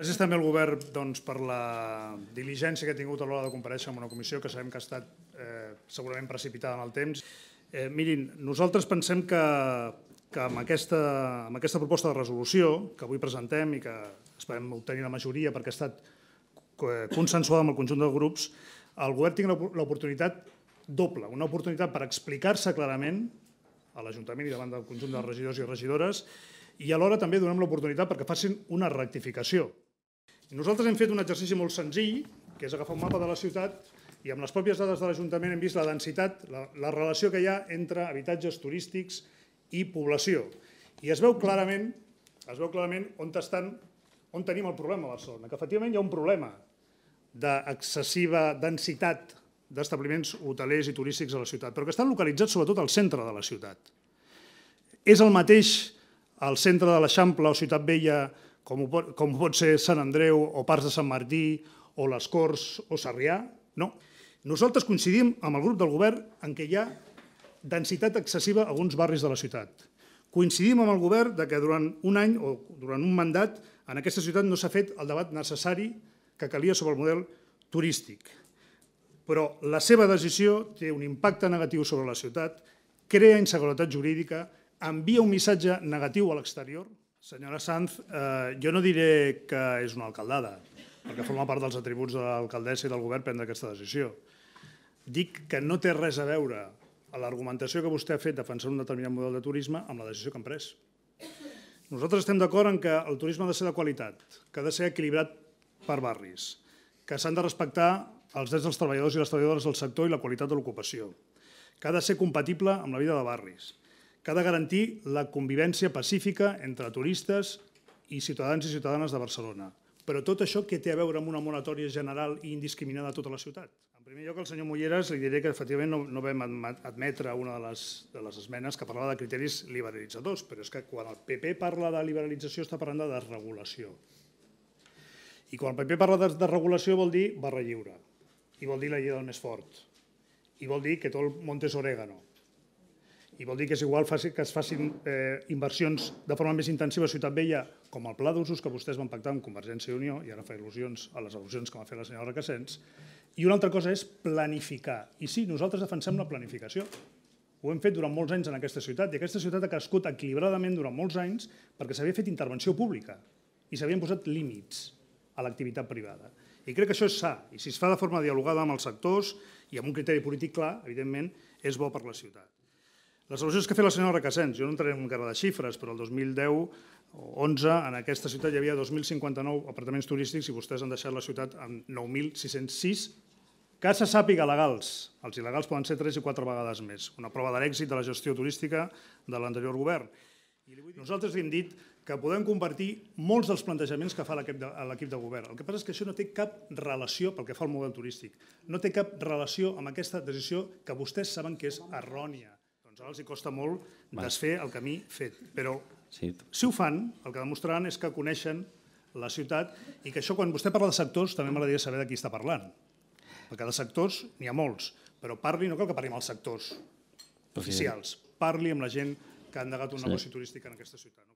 Gràcies també al govern doncs, per la diligència que ha tingut a l'hora de compareixer en una comissió que sabem que ha estat eh, segurament precipitada en el temps. Eh, mirin, nosaltres pensem que, que amb, aquesta, amb aquesta proposta de resolució que avui presentem i que esperem obtenir la majoria perquè ha estat eh, consensuada amb el conjunt de grups, el govern tingui l'oportunitat doble, una oportunitat per explicar-se clarament a l'Ajuntament i davant del conjunt de regidors i regidores i alhora també donem l'oportunitat perquè facin una rectificació. Nosaltres hem fet un exercici molt senzill, que és agafar un mapa de la ciutat i amb les pròpies dades de l'Ajuntament hem vist la densitat, la, la relació que hi ha entre habitatges turístics i població. I es veu clarament, es veu clarament on, estan, on tenim el problema a Barcelona, que efectivament hi ha un problema d'excessiva densitat d'establiments hotelers i turístics a la ciutat, però que estan localitzats sobretot al centre de la ciutat. És el mateix al centre de l'Eixample o Ciutat Vella com, ho com pot ser Sant Andreu o parts de Sant Martí o les Corts o Sarrià, no. Nosaltres coincidim amb el grup del govern en què hi ha densitat excessiva a alguns barris de la ciutat. Coincidim amb el govern de que durant un any o durant un mandat en aquesta ciutat no s'ha fet el debat necessari que calia sobre el model turístic. Però la seva decisió té un impacte negatiu sobre la ciutat, crea inseguretat jurídica, envia un missatge negatiu a l'exterior Senyora Sanz, eh, jo no diré que és una alcaldada, perquè forma part dels atributs de l'alcaldessa i del govern prendre aquesta decisió. Dic que no té res a veure l'argumentació que vostè ha fet defensant un determinat model de turisme amb la decisió que han pres. Nosaltres estem d'acord en que el turisme ha de ser de qualitat, que ha de ser equilibrat per barris, que s'han de respectar els drets dels treballadors i les treballadores del sector i la qualitat de l'ocupació, que ha de ser compatible amb la vida de barris, que ha de garantir la convivència pacífica entre turistes i ciutadans i ciutadanes de Barcelona. Però tot això què té a veure amb una moratòria general i indiscriminada a tota la ciutat? En primer lloc, al senyor Mulleres li diré que efectivament no, no vam admetre una de les, de les esmenes que parlava de criteris liberalitzadors, però és que quan el PP parla de liberalització està parlant de desregulació. I quan el PP parla de desregulació vol dir barra lliure, i vol dir la llei del més fort, i vol dir que tot el món és orègano i vol dir que és igual que es facin eh, inversions de forma més intensiva a Ciutat Vella, com el pla d'usos que vostès van pactar amb Convergència i Unió, i ara fa il·lusions a les al·lusions que va fer la senyora Requesens, i una altra cosa és planificar. I sí, nosaltres defensem la planificació. Ho hem fet durant molts anys en aquesta ciutat, i aquesta ciutat ha crescut equilibradament durant molts anys perquè s'havia fet intervenció pública i s'havien posat límits a l'activitat privada. I crec que això és sa, i si es fa de forma dialogada amb els sectors i amb un criteri polític clar, evidentment, és bo per la ciutat. Les al·lusions que ha fet la senyora Casens, jo no entraré en cara de xifres, però el 2010 o 11 en aquesta ciutat hi havia 2.059 apartaments turístics i vostès han deixat la ciutat amb 9.606 que se sàpiga legals. Els il·legals poden ser 3 i 4 vegades més. Una prova de l'èxit de la gestió turística de l'anterior govern. Nosaltres li hem dit que podem compartir molts dels plantejaments que fa l'equip de, de govern. El que passa és que això no té cap relació pel que fa al model turístic. No té cap relació amb aquesta decisió que vostès saben que és errònia aleshores els costa molt desfer el camí fet. Però sí. si ho fan, el que demostraran és que coneixen la ciutat i que això, quan vostè parla de sectors, també m'agradaria saber de qui està parlant. Perquè de sectors n'hi ha molts, però parli, no cal que parli amb els sectors oficials, parli amb la gent que ha endegat un sí. negoci turístic en aquesta ciutat.